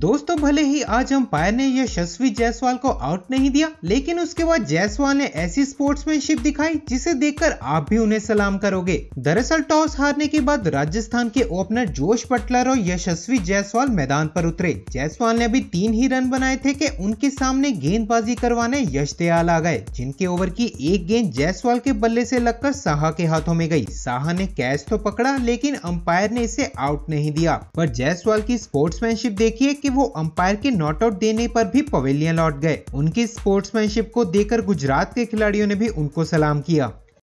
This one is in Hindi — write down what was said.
दोस्तों भले ही आज अंपायर ने यशस्वी जायसवाल को आउट नहीं दिया लेकिन उसके बाद जायसवाल ने ऐसी स्पोर्ट्समैनशिप दिखाई जिसे देखकर आप भी उन्हें सलाम करोगे दरअसल टॉस हारने के बाद राजस्थान के ओपनर जोश बटलर और यशस्वी जायसवाल मैदान पर उतरे जायसवाल ने अभी तीन ही रन बनाए थे की उनके सामने गेंदबाजी करवाने यश दयाल आ गए जिनके ओवर की एक गेंद जायसवाल के बल्ले ऐसी लगकर साहा के हाथों में गयी साहा ने कैच तो पकड़ा लेकिन अंपायर ने इसे आउट नहीं दिया पर जायसवाल की स्पोर्ट्समैनशिप देखिए कि वो अंपायर के नॉट आउट देने पर भी पवेलियन लौट गए उनकी स्पोर्ट्समैनशिप को देकर गुजरात के खिलाड़ियों ने भी उनको सलाम किया